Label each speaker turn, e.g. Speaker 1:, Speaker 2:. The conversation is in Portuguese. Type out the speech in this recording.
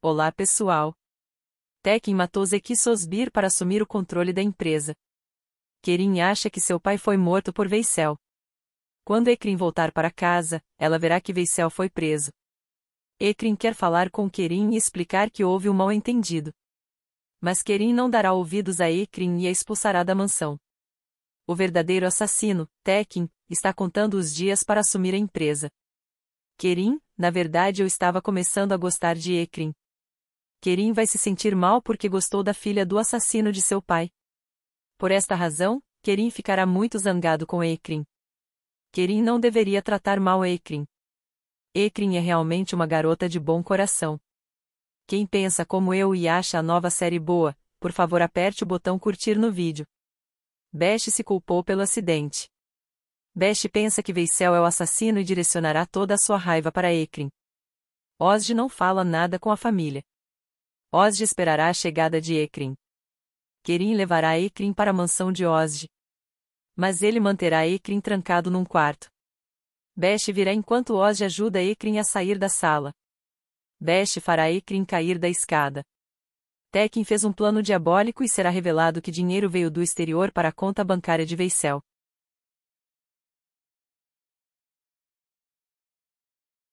Speaker 1: Olá pessoal! Tekken matou Zeki Sosbir para assumir o controle da empresa. Kerin acha que seu pai foi morto por Veicel. Quando Ekrin voltar para casa, ela verá que Veicel foi preso. Ekrin quer falar com Kerin e explicar que houve um mal-entendido. Mas Kerin não dará ouvidos a Ekrin e a expulsará da mansão. O verdadeiro assassino, Tekken, está contando os dias para assumir a empresa. Kerin, na verdade eu estava começando a gostar de Ekrin. Kerim vai se sentir mal porque gostou da filha do assassino de seu pai. Por esta razão, Kerim ficará muito zangado com Ekrim. Kerim não deveria tratar mal Ekrim. Ekrim é realmente uma garota de bom coração. Quem pensa como eu e acha a nova série boa, por favor aperte o botão curtir no vídeo. Bash se culpou pelo acidente. Bash pensa que Veicel é o assassino e direcionará toda a sua raiva para Ekrim. Osge não fala nada com a família. Ozge esperará a chegada de Ecrim. Kerim levará Ecrim para a mansão de Ozge, Mas ele manterá Ecrim trancado num quarto. Best virá enquanto Ozge ajuda Ecrim a sair da sala. Best fará Ecrim cair da escada. Tekin fez um plano diabólico e será revelado que dinheiro veio do exterior para a conta bancária de Veicel.